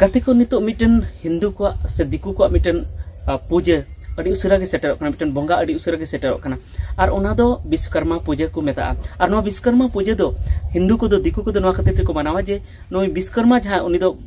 गाते को नितो मिटन हिंदू को से दिकू को मिटन पूजा अड़ी उसरा के सेटर मिटन बंगा अड़ी उसरा के सेटर और विश्वकर्मा पूजा को मेता और विश्वकर्मा पूजा दो हिंदू को दिकू को खातिर मनावा जे नई विश्वकर्मा जहाँ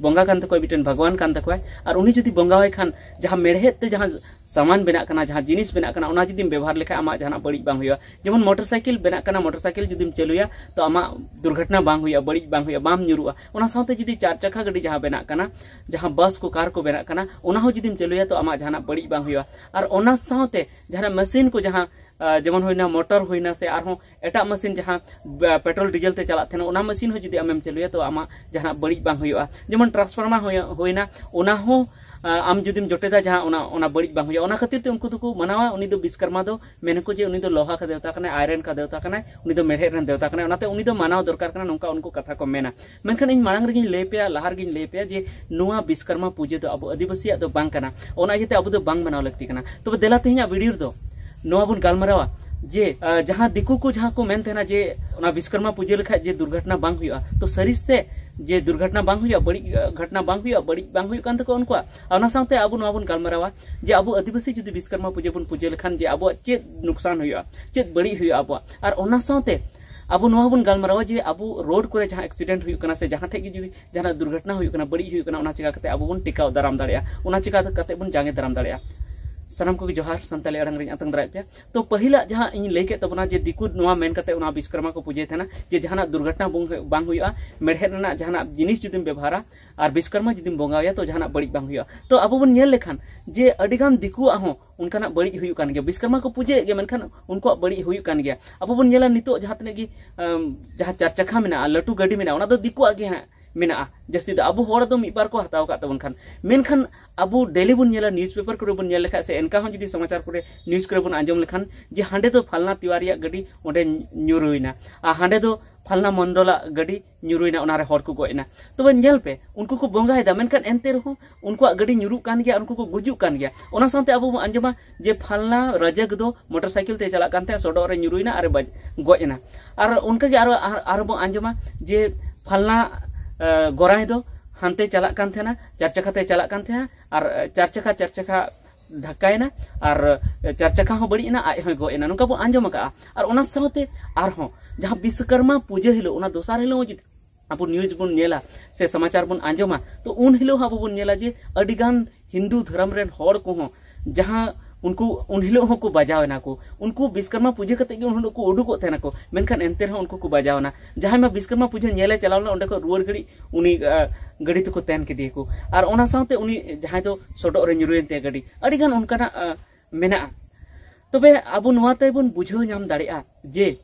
बंगा मिट्टन भगवान और जुदी बंगावे खान जहाँ मेड़हेते तो जहाँ सामान बना जहाँ जिनिस बना जुदी व्यवहार लेखा आम जहाँ बड़ी बांग जेमन मोटरसाइकिल बना मोटरसाइकिल जुदी चलूया तो आम दुर्घटना बांग बड़ी बांग बाम जुदी चार चखा गाड़ी जहाँ बना जहाँ बस को कार को बना जुदी चलूया तो आम जहाँ बड़ी बांग और मशीन को जहाँ ᱡᱮᱢᱚᱱ ᱦᱩᱭᱱᱟ ᱢᱚᱴᱚᱨ ᱦᱩᱭᱱᱟ ᱥᱮ ᱟᱨᱦᱚᱸ ᱮᱴᱟᱜ ᱢᱮᱥᱤᱱ ᱡᱟᱦᱟᱸ ᱯᱮᱴᱨᱳᱞ ᱰᱤᱡᱮᱞ ᱛᱮ ᱪᱟᱞᱟᱜ ᱛᱟᱦᱮᱱᱟ ᱚᱱᱟ ᱢᱮᱥᱤᱱ ᱦᱚᱸ ᱡᱩᱫᱤ ᱟᱢᱮᱢ ᱪᱟᱹᱞᱩᱭᱟ ᱛᱚ ᱟᱢᱟᱜ ᱡᱟᱦᱟᱱᱟᱜ ᱵᱟᱹᱲᱤᱡ ᱵᱟᱝ ᱦᱩᱭᱩᱜᱼᱟ ᱡᱮᱢᱚᱱ ᱴᱨᱟᱱᱥᱯᱷᱟᱨᱢᱟᱨ ᱦᱩᱭᱱᱟ ᱚᱱᱟ ᱦᱚᱸ ᱟᱢ ᱡᱩᱫᱤᱢ ᱡᱚᱴᱮᱫᱟ ᱡᱟᱦᱟᱸ ᱚᱱᱟ ᱚᱱᱟ ᱵᱟᱹᱲᱤᱡ ᱵᱟᱝ ᱦᱩᱭᱩᱜᱼᱟ ᱚᱱᱟ ᱠᱷᱟᱹᱛᱤᱨ ᱛᱮ ᱩᱱᱠᱩ ᱫᱚᱠᱚ ᱢᱟᱱᱟᱣᱟ ᱩᱱᱤ ᱫᱚ ᱵᱤᱥᱠᱟᱨᱢᱟ ᱫᱚ ᱢᱮᱱᱟᱠᱚ ᱡᱮ ᱩᱱᱤ ᱫᱚ ᱞᱳᱦᱟ ᱠᱟ ᱫᱮᱣᱛᱟ ᱠᱟᱱᱟᱭ ᱟᱭᱨᱚᱱ ᱠᱟ ᱫᱮᱣᱛᱟ ᱠᱟᱱᱟᱭ ᱩᱱᱤ ᱫᱚ ᱢᱮᱲᱦᱮᱫ ᱨᱮᱱ ᱫᱮᱣᱛᱟ ᱠᱟᱱᱟᱭ ᱚᱱᱟᱛᱮ ᱩᱱᱤ ᱫᱚ ᱢᱟᱱᱟᱣ ᱫᱚᱨᱠᱟর ᱠᱟᱱᱟ ᱱᱚᱝᱠᱟ ᱩᱱᱠᱩ ᱠᱟᱛᱷᱟ ᱠᱚ ᱢᱮᱱᱟ ᱢᱮᱱᱠᱷᱟᱱ ᱤᱧ ᱢᱟᱲᱟᱝ ᱨᱮᱜᱮᱧ ᱞᱟᱹᱭ ᱯᱮᱭᱟ ᱞᱟᱦᱟ ᱨᱮᱜᱮᱧ ᱞᱟᱹᱭ ᱯᱮᱭᱟ ᱡᱮ ᱱᱚᱣᱟ ᱵᱤᱥᱠᱟᱨᱢᱟ ᱯᱩᱡᱟᱹ ᱫᱚ ᱟᱵᱚ ᱟᱹᱫᱤᱵᱟᱹᱥᱤᱭᱟᱜ ᱫᱚ ᱵᱟᱝ ᱠᱟᱱᱟ ᱚᱱᱟ ᱤᱭᱟᱹᱛᱮ ᱟᱵᱚ ᱫᱚ ᱵᱟᱝ ᱢᱟᱱᱟᱣ ᱞᱟᱹᱠᱛᱤ ᱠᱟᱱᱟ ᱛᱚᱵᱮ ᱫᱮᱞᱟ ᱛᱮᱦᱮᱧᱟᱜ ᱵᱷᱤᱰᱤᱭᱳ ᱫᱚ नोआ बुन गलमरावा जे जहाँ दिको को जहाँ को मेन तेना जे ना विश्वकर्मा पूजे लेखा जे दुर्घटना बांग हुआ तो सरी से जे दुर्घटना बांग हुआ बड़ी घटना बांग हुआ बड़ी बांग हुआ कान तक उनका अना सांते अब नवा बुन गलमरावा जे अब आदिवासी जुदी विश्वकर्मा पूजे बुन पूजे लेखान जे अब चे नुकसान हुआ चे बड़ी हुआ अब और अना साथे अब नोबन गलमारा जे अब रोड को जहाँ एक्सीडेंट होना से जहाँ ठेक जुदी जहाँ दुर्घटना होना बड़ी होना चिका अब बन टिकाव दाराम दाड़ा चिका बन जागे दाराम दाड़ा सामको जोहार सानी आड़ आतंग पे तो पहला जहाँ इन लैके जे दिकू विश्वकर्मा को पूजे थे जे जहाँ दुर्घटना मेड़हेद जहाँ जिन जुदीम व्यवहार और विश्वकर्मा जुदीम बंगाया तो जहाँ बड़ी बात तो अब बन लेखान जे अगम दिकुआ उनका बड़ी विश्वकर्मा को पूजे मेखान उनको बड़ी अब बन नित जहाँ तीन जहाँ चार मे लटू गाड़ी मे दिकू हाँ जस्ती अब हर को हत्या काबन खान मेखान अब डेली बोला न्यूज पेपर को एनका जी समाचार को निज को आज लेखान जे हाँ तो फालना तिवारी गाड़ी अंेरुना आ हाँ तो फालना मंडल गाड़ी नुरुना गजना तब पे उनको को बंगा मेखान एनते रहो उनको गाड़ी नुरुकान उनको को गुजुकान गयाते अब आजमा जे फालना रजाक मोटर सैकिल चलते सडोरे नुरुना गजना और उनका आजमा जे फालना गोरा हानते चलान चार चाखाते चलान और चार चाखा चार चाखा धक्ना और चार चाखा बड़ी आज हम गजन नौका बो आजम और जहां विश्वकर्मा पूजा हिल दसार हिल अब न्यूज बनला से समाचार बन आजमा तो उन हिल अब बनला जे अगर हिंदू धर्म रेन हर को जहां ᱩᱱᱠᱩ ᱩᱱ ᱦᱤᱞᱳᱜ ᱦᱚᱸᱠᱚ ᱵᱟᱡᱟᱣᱮᱱᱟ ᱠᱚ ᱩᱱᱠᱩ ᱵᱤᱥᱠᱚᱨᱢᱟ ᱯᱩᱡᱟᱹ ᱠᱟᱛᱮ ᱜᱮ ᱩᱱ ᱦᱤᱞᱳᱜ ᱠᱚ ᱩᱰᱩᱠᱚᱜ ᱛᱟᱦᱮᱱᱟ ᱠᱚ ᱢᱮᱱᱠᱷᱟᱱ ᱮᱱᱛᱮ ᱨᱮᱦᱚᱸ ᱩᱱᱠᱩ ᱠᱚ ᱵᱟᱡᱟᱣᱮᱱᱟ ᱡᱟᱦᱟᱸᱭ ᱢᱟ ᱵᱤᱥᱠᱚᱨᱢᱟ ᱯᱩᱡᱟᱹ ᱧᱮᱞᱮ ᱪᱟᱞᱟᱣ ᱞᱮᱱᱟ ᱚᱸᱰᱮ ᱠᱷᱚᱱ ᱨᱩᱣᱟᱹᱲ ᱜᱷᱟᱹᱲᱤᱡ ᱩᱱᱤ ᱜᱟᱹᱰᱤ ᱛᱮᱠᱚ ᱛᱮᱱ ᱠᱮᱫᱮᱭᱟ ᱠᱚ ᱟᱨ ᱚᱱᱟ ᱥᱟᱶᱛᱮ ᱩᱱᱤ ᱡᱟᱦᱟᱸᱭ ᱫᱚ ᱥᱚᱰᱚᱜ ᱨᱮ ᱧᱩᱨᱩᱭᱮᱱ ᱛᱟᱭᱟ ᱜᱟᱹᱰᱤ ᱟᱹᱰᱤ ᱜᱟᱱ ᱚᱱᱠᱟᱱᱟᱜ ᱢᱮᱱᱟᱜᱼᱟ ᱛᱚᱵᱮ ᱟᱵᱚ ᱱᱚᱣᱟ ᱛᱮᱵᱚᱱ ᱵᱩᱡᱷᱟᱹᱣ ᱧᱟᱢ ᱫᱟᱲᱮᱭᱟᱜᱼᱟ ᱡᱮ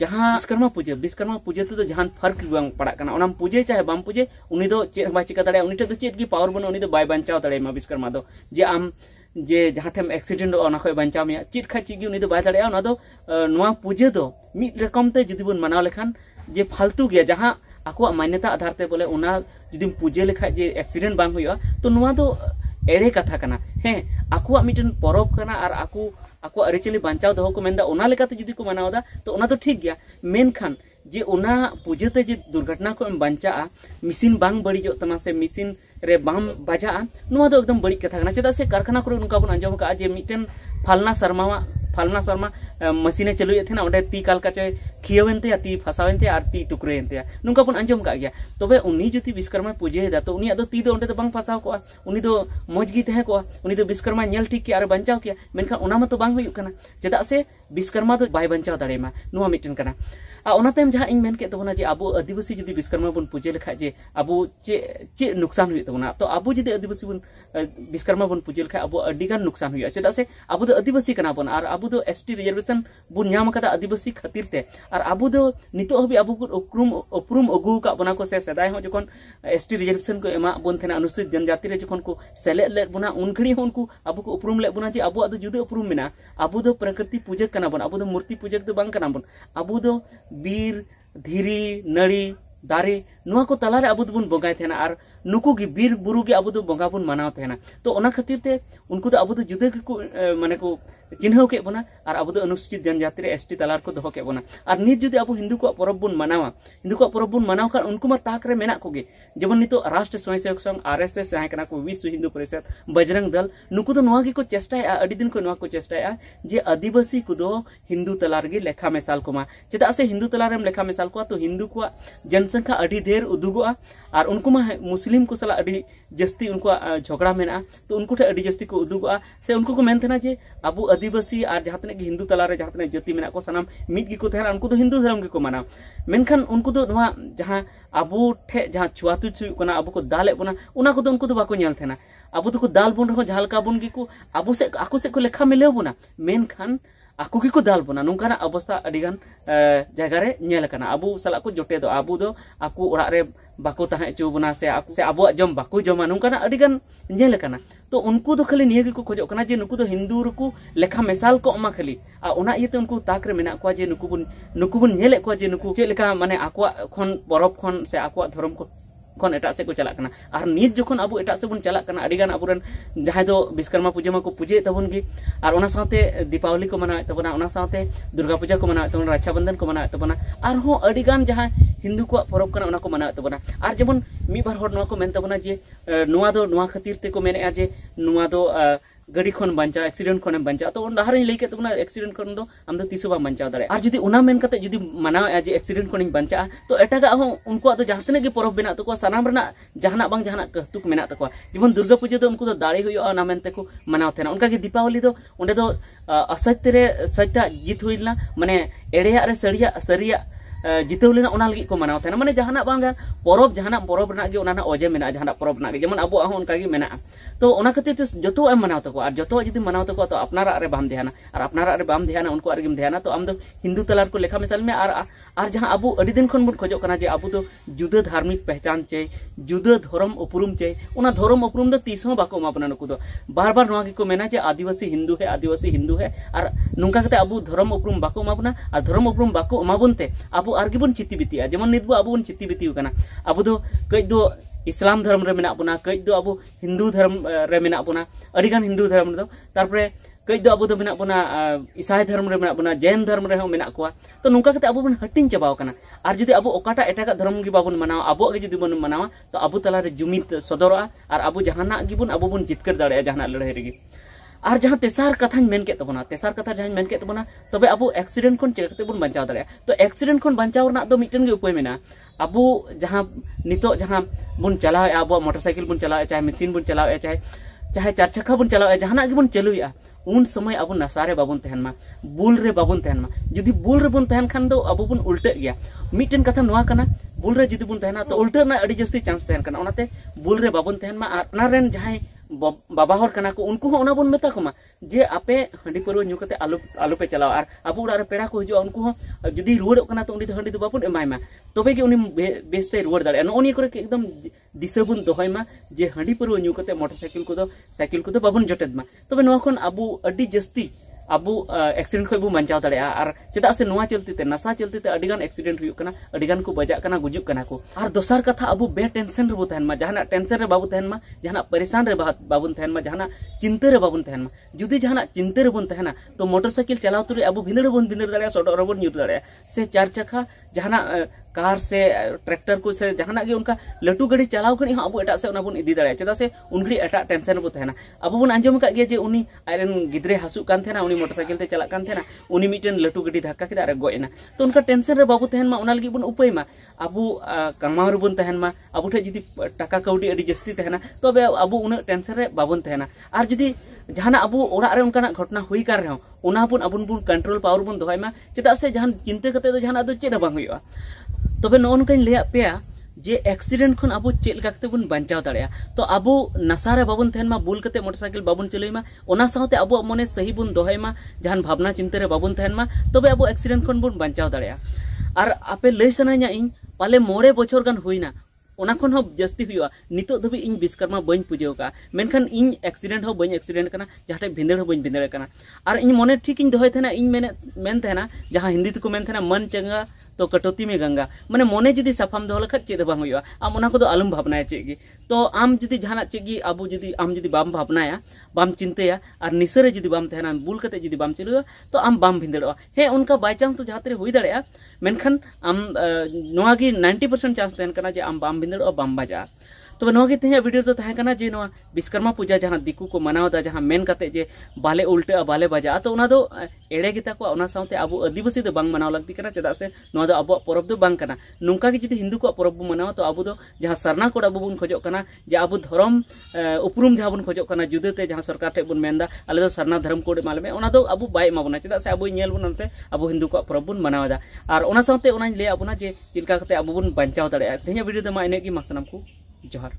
जहाँ विश्वकर्मा पूजा विश्वकर्मा पूजा तो जहाँ फर्क बांग पड़ा उनाम पूजे चाहे बाम पूजे उनी दो चेत बाय चिका दाड़े उनी तो चेत की पावर बनो उनी तो बाय बचाव दाड़े मा विश्वकर्मा दो जे आम जे जहाँ ठेम एक्सीडेंट होना खोए बचाव में चित खा चित उन्हें बाय दाड़े पूजा तो, तो, तो मिद रकम ते जुदी बन मनाव लेखान जे फालतू गया जहाँ आपको मान्यता आधार से बोले उना जुदी पूजा लेखा जे एक्सीडेंट बांग हुआ तो, तो एड़े कथा कना हैं आकुआ मिटन परब कना और आपको आकु अरिचली बचाव दो को जुदी को मनावदा तो तो ठीक गया मेनखान जे पूजा ते जे दुर्घटना को बचा मिसिन बांग बड़ी तमा से मिसिन રે બામ બાજા નુવા તો એકદમ બડી કથા ગના છે તાસે કારખાના કરે ઉનકા પણ અંજો બકાજે મિટન ફાલના શર્માવા ફાલના શર્મા મશીને ચલુએ થેના ઓડે ટી કાલ કાચે ખિયવેનતે આ ટી ફસાવેનતે આર ટી ટુકરેનતે નુનકા પણ અંજોમ કા ગયા તોબે ઉની જતિ બિસ્કર્મય પૂજેયદા તો ઉનિયા તો ટી દો ઓંડે તો બંગ ફસાઓ કો ઉની દો મોજગી તહે કો ઉની દો બિસ્કર્મય નયલ ઠીક કે આર બંચાવ કે મેન કા ઓનામ તો બંગ હુયુકના જદાસે બિસ્કર્મા તો બાય બંચાવ દળેમા નુવા મિટન કના जहाँ जो आदिवासी जी विश्कर्मा बन पूजे लेखा चे चे नुकसान होना तो अब जी आदिवासी बन विश्कर्मा बन पूजे लेखा अब नुकसान हो चा अब आदिवासी बन और अब एस टी रिजार्भेशन बन आदिवासी खातिर और अब नित हम उपरूम उपरूम से सदा जो एस टी रिजार्भेशन को बन थे अनुसूचित जनजाति जो को सेलेद बना उन घड़ी उनको अब को उपरूम ले बना अब जुदा उपरूम अब प्रकृति पूजा बन अब मूर्ति पूजक बन अब ᱵᱤᱨ ᱫᱷᱤᱨᱤ ᱱᱟᱹᱲᱤ ᱫᱟᱨᱮ ᱱᱚᱣᱟ ᱠᱚ ᱛᱟᱞᱟᱨᱮ ᱟᱵᱚ ᱫᱚᱵᱚᱱ ᱵᱚᱸᱜᱟᱭ ᱛᱟᱦᱮᱱᱟ ᱟᱨ ᱱᱩᱠᱩ ᱜᱮ ᱵᱤᱨ ᱵᱩᱨᱩ ᱜᱮ ᱟᱵᱚ ᱫᱚ ᱵᱚᱸᱜᱟ ᱵᱚᱱ ᱢᱟᱱᱟᱣ ᱛᱟᱦᱮᱱᱟ ᱛᱚ ᱚᱱᱟ ᱠᱷᱟᱹᱛᱤᱨ ᱛᱮ ᱩᱱᱠᱩ ᱫᱚ ᱟᱵᱚ ᱫᱚ ᱡᱩᱫᱟᱹ ᱜᱮᱠᱚ ᱢᱟᱱᱮ ᱠᱚ चिन्ह के बोना और अब अनुसूचित जनजाति एस टी तलार को दहो बोना और नित जुदी अब हिंदू को पर्व बन मनावा हिंदू को पर्व बन मनाव उनको मा ताक रे मेना कोगे जेमन नितो राष्ट्र स्वयंसेवक संघ आरएसएस एस एस को विश्व हिंदू परिषद बजरंग दल नुक तो दिन को को जे आदिवासी को हिंदू तलार गे लेखा मेसाल को चेदा से हिंदू तलार लेखा मेसाल को तो हिंदू को जनसंख्या ढेर उदुगोआ और उनको मुस्लिम को सला जस्ती उनको झगड़ा मेना तो उनको ठे जस्ती को उदुगोआ से उनको को मेन जे अब आदिवासी और जहाँ तक हिंदू तलारे जहाँ तक जाति मेना सामान मिद उनको तो हिंदू धर्म के माना मेखान उनको तो जहाँ अब ठे जहाँ छुआतुच अब को दाल उनको तो उनको तो बाको अब तो दाल बन रहे जहाँ बन गे अब से लेखा मिले बोना मेखान ᱟᱠᱚ ᱜᱮᱠᱚ ᱫᱟᱞ ᱵᱚᱱᱟ ᱱᱚᱝᱠᱟᱱᱟᱜ ᱚᱵᱚᱥᱛᱷᱟ ᱟᱹᱰᱤᱜᱟᱱ ᱡᱟᱭᱜᱟ ᱨᱮ ᱧᱮᱞ ᱟᱠᱟᱱᱟ ᱟᱵᱚ ᱥᱟᱞᱟᱜ ᱠᱚ ᱡᱚᱴᱮᱫᱚᱜ ᱟᱵᱚ ᱫᱚ ᱟᱠᱚ ᱚᱲᱟᱜ ᱨᱮ ᱵᱟᱠᱚ ᱛᱟᱦᱮᱸ ᱦᱚᱪᱚ ᱵᱚᱱᱟ ᱥᱮ ᱥᱮ ᱟᱵᱚᱣᱟᱜ ᱡᱚᱢ ᱵᱟᱠᱚ ᱡᱚᱢᱟ ᱱᱚᱝᱠᱟᱱᱟᱜ ᱟᱹᱰᱤᱜᱟᱱ ᱧᱮᱞ ᱟᱠᱟᱱᱟ ᱛᱚ ᱩᱱᱠᱩ ᱫᱚ ᱠᱷᱟᱹᱞᱤ ᱱᱤᱭᱟᱹ ᱜᱮᱠᱚ ᱠᱷᱚᱡᱚᱜ ᱠᱟᱱᱟ ᱡᱮ ᱱᱩᱠᱩ ᱫᱚ ᱦᱤᱱᱫᱩ ᱨᱮᱠᱚ ᱞᱮᱠᱷᱟ ᱢᱮᱥᱟᱞ ᱠᱚᱜ ᱢᱟ ᱠᱷᱟᱹᱞᱤ ᱟᱨ ᱚᱱᱟ ᱤᱭᱟᱹᱛᱮ ᱩᱱᱠᱩ ᱛᱟᱠ ᱨᱮ ᱢᱮᱱᱟᱜ ᱠᱚᱣᱟ ᱡᱮ ᱱᱩᱠᱩ ᱵᱚᱱ ᱱᱩᱠᱩ ᱵᱚᱱ ᱧᱮᱞᱮᱫ ᱠᱚᱣᱟ ᱡᱮ ᱱᱩᱠᱩ ᱪᱮᱫ ᱞᱮᱠᱟ ᱢᱟᱱᱮ ᱟᱠᱚᱣᱟᱜ ᱠᱷᱚᱱ ᱯᱚᱨᱚᱵᱽ ᱠᱷᱚᱱ ᱥᱮ ᱟᱠᱚᱣᱟᱜ ᱫᱷᱚᱨᱚᱢ ᱠᱚ ᱠᱷᱚᱱ ᱮᱴᱟᱜ ᱥᱮᱫ ᱠᱚ ᱪᱟᱞᱟᱜ ᱠᱟᱱᱟ ᱟᱨ ᱱᱤᱛ ᱡᱚᱠᱷᱚᱱ ᱟᱵᱚ ᱮᱴᱟᱜ ᱥᱮᱫ ᱵᱚᱱ ᱪᱟᱞᱟᱜ ᱠᱟᱱᱟ ᱟᱹᱰᱤ ᱜᱟᱱ ᱟᱵᱚᱨᱮᱱ ᱡᱟᱦᱟᱸᱭ ᱫᱚ ᱵᱤᱥᱠᱚᱨᱢᱟ ᱯᱩᱡᱟᱹ ᱢᱟᱠᱚ ᱯᱩᱡᱟᱹᱭᱮᱫ ᱛᱟᱵᱚᱱ ᱜᱮ ᱟᱨ ᱚᱱᱟ ᱥᱟᱶᱛᱮ ᱫᱤᱯᱟᱵᱚᱞᱤ ᱠᱚ ᱢᱟᱱᱟᱣᱮᱫ ᱛᱟᱵᱚᱱᱟ ᱚᱱᱟ ᱥᱟᱶᱛᱮ ᱫᱩᱨᱜᱟ ᱯᱩᱡᱟᱹ ᱠᱚ ᱢᱟᱱᱟᱣᱮᱫ ᱛᱟᱵᱚᱱᱟ ᱨᱟᱪᱷᱟ ᱵᱚᱱᱫᱷᱚᱱ ᱠᱚ ᱢᱟᱱᱟᱣᱮᱫ ᱛᱟᱵᱚᱱᱟ ᱟᱨᱦᱚᱸ ᱟᱹᱰᱤ ᱜᱟᱱ ᱡᱟᱦᱟᱸ ᱦᱤᱱᱫᱩ ᱠᱚᱣᱟᱜ ᱯᱚᱨᱚᱵᱽ ᱠᱟᱱᱟ ᱚᱱᱟ ᱠᱚ ᱢᱟᱱᱟᱣᱮᱫ ᱛᱟᱵᱚᱱᱟ ᱟᱨ ᱡᱮᱢᱚᱱ ᱢᱤᱫ ᱵᱟᱨ ᱦᱚᱲ ᱱᱚᱣᱟ ᱠᱚ ᱢᱮᱱ ᱛᱟᱵᱚᱱᱟ ᱡᱮ ᱱᱚᱣᱟ ᱫᱚ ᱱᱚᱣᱟ ᱠᱷᱟᱹᱛᱤᱨ ᱛᱮᱠᱚ ᱢᱮᱱᱮᱫᱼᱟ ᱡᱮ ᱱᱚᱣᱟ ᱫᱚ गाड़ी खन बचाव एक्सीडेंट खन बचाव तो लहारे लेके तो एक्सीडेंट खन दो हम दो तीसो बा बचाव दाड़े और जदी उना मेन कते जदी मनावे एक्सीडेंट खन बचाव तो एटागा हो उनको तो जहां तने के परब बना तको सनाम रना जहाना बांग कहतुक मेना तको जेमन दुर्गा पूजा तो उनको तो दाड़े को मनाव थेना उनका दीपावली तो उन्हें असत्य सत्य जीत होना माने एड़े रे सड़िया सरिया जितव लेना को मनाव थे मैंने जहां पर्व जहां पर्व अजे में जहां पर्व जमन अब तो खातिर तो जो मनाव तक जो जी मनाव तक तो अपनारे बम ध्याना और अपनारा बम ध्यान उनको ध्यान तो अब हिंदू तलार को लेखा मेसाल में और जहां अब दिन खन बन खोजना जो अब जुदा धार्मिक पहचान चे जुदा धर्म उपरूम चे धर्म उपरूम तीस बामापना बार बार ना मेना चे आदिवासी हिंदू है आदिवासी हिंदू है और नौका अब धर्म उपरूम बामापना और धर्म उपरूम बामाबनते अब आगे बन चित्ती बीती जेमन नित अब बन बीती अब कई इस्लाम धर्म बना कई अब हिंदू धर्म रे मेना बना हिंदू धर्म दो कई दो अब मेना बना ईसाई धर्म मेना बना जैन धर्म मेना कोआ तो नुका अब बन हटिन चबाव कना और अब ओकाटा धर्म बाबन मनावा अब गे बन मनावा तो अब तला जुमित सदर और अब जहाना गे अब जितकर दाड़े जहां लड़ाई रही और जहां तेसार कथा मन के तो तेसार कथा जहां मन के तब अब एक्सीडेंट खन चेकते बन बचाव दाड़ा तो एक्सीडेंट खन बचाव मिट्टन उपाय मेना अब जहां नित जहां बन चलावे अब मोटरसाइकिल बन चलावे चाहे मेसिन बन चलावे चाहे चाहे चार चक्का बन चलावे जहां बन चालूया उन समय अब नशारे बाबन तहनमा बुल रे बाबन तहनमा जुदी बुल रे बन तहन खान दो अब बन उल्टे गया मिटन कथा नवा कना बुल रे जुदी बन तहना तो उल्टे ना अड़ी जस्ती चांस तहन कना ओनाते बुल रे बाबन तहनमा अपना रेन जहां बाबा को उनको मेता कोमा जे आपे हंडी परवा आलो आलो पे और अब उड़ा रे को हिजो उनको हो जदी रुवड़ कना तो उनी हंडी तो बापुन एमाय मा तबे के उनी बेस्ते रुवड़ दाड़े नो उनी एकदम दिशा बुन दोहय जे हाँ परवा न्यू कते मोटरसाइकिल को दो को दो जटेद तब अब नो जस्ती अब एक्सीडेंट खुद बचाव दर और चेदा से चलती नशा चलती अगर एक्सीडेंट होना को बजा गुजुग को दसार कथा अब बे टेंशन रे बोन टेंशन बाबू जहां परेशान रे जहां तहन जहाँ चिंता रे जुदी जहां चिंता रे तहना तो मोटरसाइकिल चलाव तुरे अब भिंदड़ बन भिंदड़ दाड़ा सोडो रे बन से चार चाखा जहां कार से ट्रैक्टर को से जहां उनका लटू गाड़ी चलाव खड़ी अब हाँ, एट से बन दाड़ा चेदा से उनकी एट टेंशन को तेना अब बो आंजम का गे जे उनी मोटरसाइकिल ते चला कान लटू गाड़ी धक्का के रे गोयना तो उनका टेंशन रे बाबू तेन उपाय मा तो अब कमाव रे बन अब ठे जदी टाका कौडी जस्ती तेना तब अब उन टेंशन बाबन तेना आर जदी जहां अब ओड़ा उनका घटना हुई कर रहे बन कंट्रोल पावर बन दोहाय चेदा से जहां चिंता करते तो तब नुआ जे एक्सीडेंट खन अब चेक बन बचाव दाड़ा तो अब नासारे बाबन तहनमा बुल करते मोटरसाइकिल बाबन चलुमा अब मन सही बन दोहमा जहां भावना चिंता बाबन तहनमा तब अब एक्सीडेंट खन बन बचाव दाड़ा और आपे लै साना इन पाले मोड़े बचर गान होना ᱚᱱᱟ ᱠᱷᱚᱱ ᱦᱚᱸ ᱡᱟᱹᱥᱛᱤ ᱦᱩᱭᱩᱜᱼᱟ ᱱᱤᱛᱚᱜ ᱫᱷᱟᱹᱵᱤᱡ ᱤᱧ ᱵᱤᱥᱠᱟᱨᱢᱟ ᱵᱟᱹᱧ ᱯᱩᱡᱟᱹᱣ ᱠᱟᱜᱼᱟ ᱢᱮᱱᱠᱷᱟᱱ ᱤᱧ ᱮᱠᱥᱤᱰᱮᱱᱴ ᱦᱚᱸ ᱵᱟᱹᱧ ᱮᱠᱥᱤᱰᱮᱱᱴ ᱠᱟᱱᱟ ᱡᱟᱦᱟᱸᱴᱷᱮᱡ ᱵᱷᱤᱸᱫᱟᱹᱲ ᱦᱚᱸ ᱵᱟᱹᱧ ᱵᱷᱤᱸᱫᱟᱹᱲ ᱠᱟᱱᱟ ᱟᱨ ᱤᱧ ᱢᱚᱱᱮ ᱴᱷᱤᱠ ᱤᱧ ᱫᱚᱦᱚᱭ ᱛᱟᱦᱮᱱᱟ ᱤᱧ ᱢᱮᱱ ᱛᱟᱦᱮᱱᱟ ᱡᱟᱦᱟᱸ ᱦᱤᱱᱫᱤ ᱛᱮᱠᱚ ᱢᱮᱱ ᱛᱟᱦᱮᱱᱟ ᱢᱚᱱ ᱪᱟᱸᱜᱟ তো কটুতি মে গঙ্গা মানে মোনে যদি সফাম দলাখ চেদবাং হয় আম ওনাকো তো আলম ভাবনায় চেকি তো আম যদি জহান চেকি আবু যদি আম যদি বাম ভাবনায়য়া বাম চিন্তেয়া আর নিসরে যদি বাম তেনা বুলকতে যদি বাম চেলুয়া তো আম বাম ভিন্দড় হে উনকা বাইচান্স তো যাতরে হইদড়িয়া মেনখান আম নোয়া কি 90% চান্স দেনকনা যে আম বাম ভিন্দড় বা বাম বাজ আ तब तो वीडियो तो भिडियो जे विश्वकर्मा पूजा जहाँ दिकू को मनाव जहाँ मेन जे बाले उल्टा बाले बजा तो एड़े गेता को अब आदिवासी तो बांग मनाव लगती चेदा से अब पर्व तो बांग नोका जुदी हिंदू को पर्व बो मना तो अब जहाँ सरना को अब बन खोज जे अब धर्म उपरूम जहाँ बन खोज जुदाते जहाँ सरकार ठे बन तो सरना धर्म को मालमे अब बैमा चेदा से अब बनते अब हिंदू को पर्व बन मनाव और लैबना जे चलते अब बन बचाव दाड़ा वीडियो तो मा इनकी मा सामना को Johor